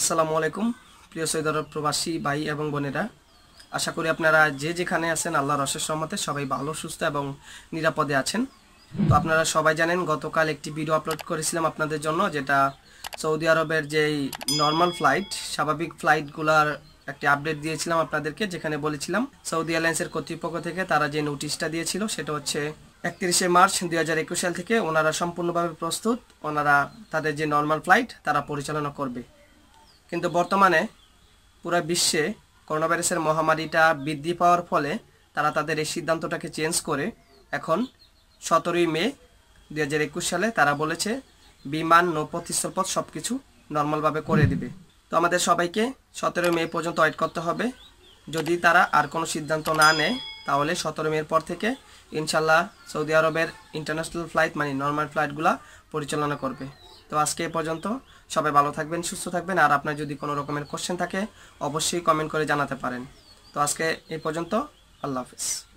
আসসালামু আলাইকুম প্রিয় সৈদর প্রবাসী ভাই এবং বোনেরা আশা করি আপনারা যে যেখানে আছেন আল্লাহর রসের সম্মতে সবাই ভালো সুস্থ এবং নিরাপদে আছেন তো আপনারা সবাই জানেন গতকাল একটি ভিডিও আপলোড করেছিলাম আপনাদের জন্য যেটা সৌদি আরবের যেই নর্মাল ফ্লাইট স্বাভাবিক ফ্লাইটগুলার একটি আপডেট দিয়েছিলাম আপনাদেরকে যেখানে বলেছিলাম সৌদি এয়ারলাইন্সের কর্তৃপক্ষ থেকে তারা যে নোটিশটা দিয়েছিল সেটা হচ্ছে একত্রিশে মার্চ দুই হাজার একুশ সাল থেকে ওনারা সম্পূর্ণভাবে প্রস্তুত ওনারা তাদের যে নর্মাল ফ্লাইট তারা পরিচালনা করবে কিন্তু বর্তমানে পুরা বিশ্বে করোনা ভাইরাসের মহামারীটা বৃদ্ধি পাওয়ার ফলে তারা তাদের এই সিদ্ধান্তটাকে চেঞ্জ করে এখন সতেরোই মে দু হাজার একুশ সালে তারা বলেছে বিমান নৌপথ স্থলপথ সব কিছু নর্মালভাবে করে দিবে তো আমাদের সবাইকে সতেরোই মে পর্যন্ত ওয়েট করতে হবে যদি তারা আর কোনো সিদ্ধান্ত না নেয় তাহলে সতেরো মের পর থেকে ইনশাল্লাহ সৌদি আরবের ইন্টারন্যাশনাল ফ্লাইট মানে নর্মাল ফ্লাইটগুলা পরিচালনা করবে তো আজকে এ পর্যন্ত সবাই ভালো থাকবেন সুস্থ থাকবেন আর আপনার যদি কোনো রকমের কোশ্চেন থাকে অবশ্যই কমেন্ট করে জানাতে পারেন তো আজকে এ পর্যন্ত আল্লাহ হাফিজ